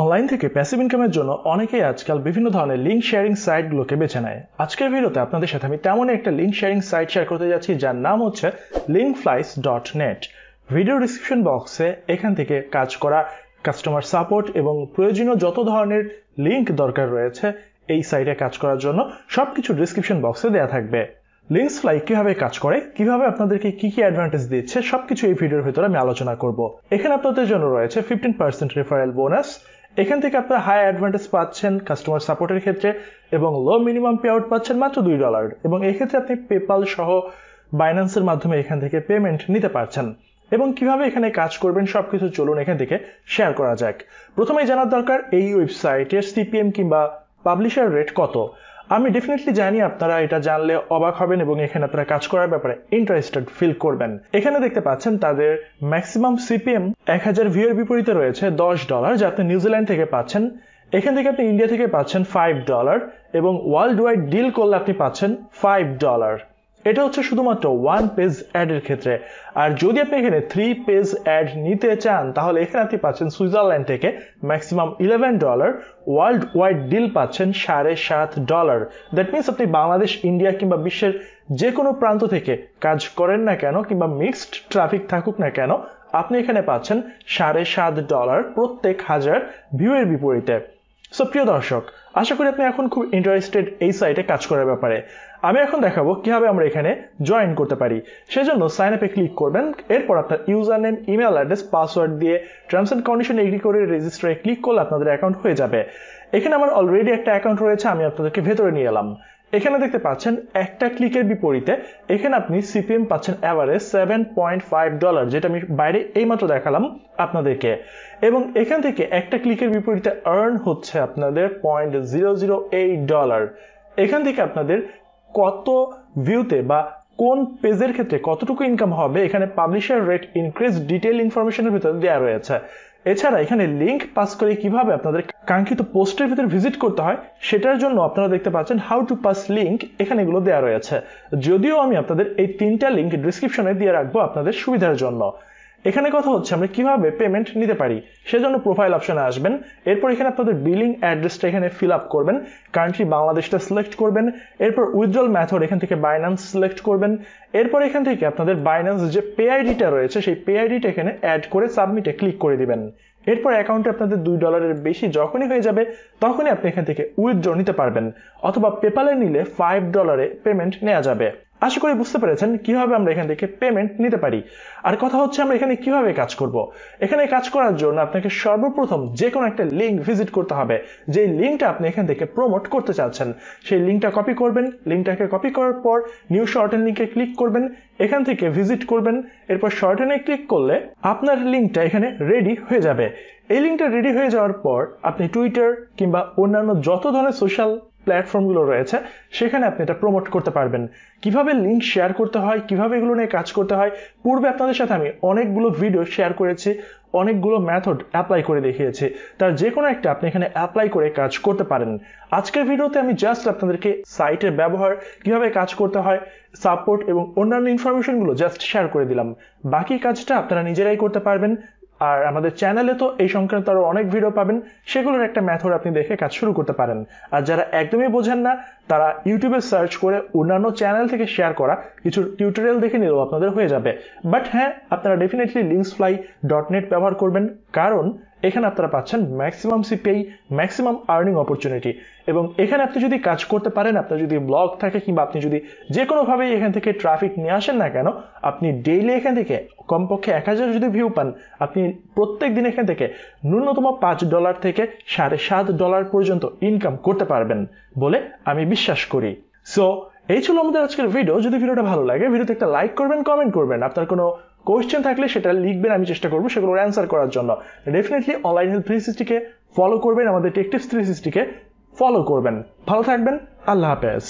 online থেকে passive ইনকামের জন্য অনেকেই আজকাল বিভিন্ন ধরনের লিঙ্ক শেয়ারিং সাইটগুলোকে বেছে নেয় আজকের ভিডিওতে আপনাদের সাথে আমি তেমন একটা লিঙ্ক শেয়ারিং সাইট শেয়ার করতে যাচ্ছি যার নাম হচ্ছে link flies dot net video description বক্সে এখান থেকে কাজ করা কাস্টমার সাপোর্ট এবং প্রয়োজনীয় যত ধরনের লিঙ্ক দরকার রয়েছে এই সাইটে কাজ করার জন্য সব কিছু ডিসক্রিপশন বক্সে দেওয়া থাকবে লিঙ্কস ফ্লাই কিভাবে কাজ করে কিভাবে আপনাদেরকে কি কি অ্যাডভান্টেজ দিচ্ছে সবকিছু এই ভিডিওর ভিতরে আমি আলোচনা করব এখানে আপনাদের জন্য রয়েছে ফিফটিন পার্সেন্ট রেফারেল বোনাস এখান থেকে আপনারা হাই অ্যাডভান্টেজ পাচ্ছেন কাস্টমার সাপোর্টের ক্ষেত্রে এবং লো মিনিমাম পে আউট পাচ্ছেন মাত্র দুই ডলার এবং এক্ষেত্রে আপনি পেপাল সহ বাইন্যান্সের মাধ্যমে এখান থেকে পেমেন্ট নিতে পারছেন এবং কিভাবে এখানে কাজ করবেন সবকিছু চলুন এখান থেকে শেয়ার করা যাক প্রথমেই জানার দরকার এই ওয়েবসাইটের সিপিএম কিংবা পাবলিশার রেট কত আমি ডেফিনেটলি জানি আপনারা এটা জানলে অবাক হবেন এবং এখানে আপনারা কাজ করার ব্যাপারে ইন্টারেস্টেড ফিল করবেন এখানে দেখতে পাচ্ছেন তাদের ম্যাক্সিমাম সিপিএম এক হাজার ভিউর বিপরীতে রয়েছে দশ ডলার যা আপনি নিউজিল্যান্ড থেকে পাচ্ছেন এখান থেকে আপনি ইন্ডিয়া থেকে পাচ্ছেন ফাইভ ডলার এবং ওয়ার্ল্ড ওয়াইড ডিল করলে আপনি পাচ্ছেন ফাইভ ডলার এটা হচ্ছে শুধুমাত্র ওয়ান পেজ অ্যাড এর ক্ষেত্রে আর যদি আপনি এখানে থ্রি পেজ অ্যাড নিতে চান তাহলে এখানে আপনি পাচ্ছেন সুইজারল্যান্ড থেকে maximum eleven dollar world wide deal পাচ্ছেন সাড়ে সাত ডলার দ্যাট মিনস আপনি বাংলাদেশ ইন্ডিয়া কিংবা বিশ্বের যে কোনো প্রান্ত থেকে কাজ করেন না কেন কিংবা মিক্সড ট্রাফিক থাকুক না কেন আপনি এখানে পাচ্ছেন সাড়ে সাত ডলার প্রত্যেক হাজার ভিউ এর বিপরীতে সো প্রিয় দর্শক আশা করি আপনি এখন খুব ইন্টারেস্টেড এই সাইটে কাজ করার ব্যাপারে আমি এখন দেখাবো কিভাবে আমরা এখানে জয়েন করতে পারি সেজন্য সাইন আপে ক্লিক করবেন এরপর আপনার user name email address password দিয়ে টার্মস অ্যান্ড কন্ডিশন এগ্রি করে রেজিস্টারে ক্লিক করলে আপনাদের অ্যাকাউন্ট হয়ে যাবে এখানে আমার অলরেডি একটা অ্যাকাউন্ট রয়েছে আমি আপনাদেরকে ভেতরে নিয়ে এলাম এখানে দেখতে পাচ্ছেন একটা ক্লিকের বিপরীতে এখানে আপনি সিপিএম পাচ্ছেন average seven point five dollar যেটা আমি বাইরে এইমাত্র দেখালাম আপনাদেরকে এবং এখান থেকে একটা ক্লিকের বিপরীতে আর্ন হচ্ছে আপনাদের point zero zero eight dollar এখান থেকে আপনাদের কত ভিউতে বা কোন পেজের ক্ষেত্রে কতটুকু ইনকাম হবে এখানে পাবলিশার রেট ইনক্রিজ ডিটেল ইনফরমেশনের ভিতরে দেওয়া রয়েছে এছাড়া এখানে লিঙ্ক পাস করে কিভাবে আপনাদের কাঙ্ক্ষিত পোস্টের ভিতরে ভিজিট করতে হয় সেটার জন্য আপনারা দেখতে পাচ্ছেন হাউ টু পাস লিঙ্ক এখানে এগুলো দেওয়া রয়েছে যদিও আমি আপনাদের এই তিনটা লিঙ্ক ডিসক্রিপশনে দিয়ে রাখবো আপনাদের সুবিধার জন্য এখানে কথা হচ্ছে আমরা কিভাবে পেমেন্ট নিতে পারি সেজন্য প্রোফাইল অপশনে আসবেন এরপর এখানে আপনাদের বিলিং অ্যাড্রেসটা এখানে ফিল আপ করবেন কান্ট্রি বাংলাদেশটা সিলেক্ট করবেন এরপর উইথড্রল ম্যাথড এখান থেকে বাইন্যান্স সিলেক্ট করবেন এরপর এখান থেকে আপনাদের বাইন্যান্স যে পে আইডিটা রয়েছে সেই পে আইডিটা এখানে অ্যাড করে সাবমিটে ক্লিক করে দিবেন এরপর অ্যাকাউন্টে আপনাদের দুই ডলারের বেশি যখনই হয়ে যাবে তখনই আপনি এখান থেকে উইথড্র নিতে পারবেন অথবা পেপালে নিলে ফাইভ ডলারে পেমেন্ট নেওয়া যাবে আশা করি বুঝতে পেরেছেন কিভাবে আমরা এখান থেকে পেমেন্ট নিতে পারি আর কথা হচ্ছে আমরা এখানে কিভাবে কাজ করব এখানে কাজ করার জন্য আপনাকে সর্বপ্রথম যে কোনো একটা লিঙ্ক ভিজিট করতে হবে যে লিঙ্কটা আপনি এখান থেকে প্রমোট করতে চাচ্ছেন সেই লিঙ্কটা কপি করবেন লিঙ্কটাকে কপি করার পর নিউ শর্টেন লিঙ্কে ক্লিক করবেন এখান থেকে ভিজিট করবেন এরপর শর্টেনে ক্লিক করলে আপনার লিঙ্কটা এখানে রেডি হয়ে যাবে এই লিঙ্কটা রেডি হয়ে যাওয়ার পর আপনি টুইটার কিংবা অন্যান্য যত ধরনের সোশ্যাল প্ল্যাটফর্মগুলো রয়েছে সেখানে আপনি এটা প্রমোট করতে পারবেন কিভাবে লিঙ্ক শেয়ার করতে হয় কিভাবে এগুলো নিয়ে কাজ করতে হয় পূর্বে আপনাদের সাথে আমি অনেকগুলো ভিডিও শেয়ার করেছি অনেকগুলো ম্যাথড অ্যাপ্লাই করে দেখিয়েছি তার যে কোনো একটা আপনি এখানে অ্যাপ্লাই করে কাজ করতে পারেন আজকের ভিডিওতে আমি জাস্ট আপনাদেরকে সাইটের ব্যবহার কিভাবে কাজ করতে হয় সাপোর্ট এবং অন্যান্য ইনফরমেশনগুলো জাস্ট শেয়ার করে দিলাম বাকি কাজটা আপনারা নিজেরাই করতে পারবেন আর আমাদের চ্যানেলে তো এই সংক্রান্ত আরও অনেক ভিডিও পাবেন সেগুলোর একটা মেথড আপনি দেখে কাজ শুরু করতে পারেন আর যারা একদমই বোঝেন না তারা ইউটিউবে সার্চ করে অন্যান্য চ্যানেল থেকে শেয়ার করা কিছু টিউটোরিয়াল দেখে নিলেও আপনাদের হয়ে যাবে বাট হ্যাঁ আপনারা definitely links fly dot net ব্যবহার করবেন কারণ এখানে আপনারা পাচ্ছেন maximum CPI maximum earning opportunity এবং এখানে আপনি যদি কাজ করতে পারেন আপনার যদি ব্লগ থাকে কিংবা আপনি যদি যে কোনোভাবেই এখান থেকে ট্রাফিক নিয়ে আসেন না কেন আপনি ডেইলি এখান থেকে কমপক্ষে এক হাজার যদি ভিউ পান আপনি প্রত্যেক দিন এখান থেকে ন্যূনতম পাঁচ ডলার থেকে সাড়ে সাত ডলার পর্যন্ত ইনকাম করতে পারবেন বলে আমি বিশ্বাস করি সো এই ছিল আমাদের আজকের ভিডিও যদি ভিডিওটা ভালো লাগে ভিডিওতে একটা লাইক করবেন কমেন্ট করবেন আপনার কোনো কোয়েশ্চেন থাকলে সেটা লিখবেন আমি চেষ্টা করবো সেগুলোর অ্যান্সার করার জন্য ডেফিনেটলি অনলাইন হেলথ থ্রি সিক্সটিকে ফলো করবেন আমাদের টেকটিভস থ্রি সিক্সটিকে ফলো করবেন ভালো থাকবেন আল্লাহ হাফেজ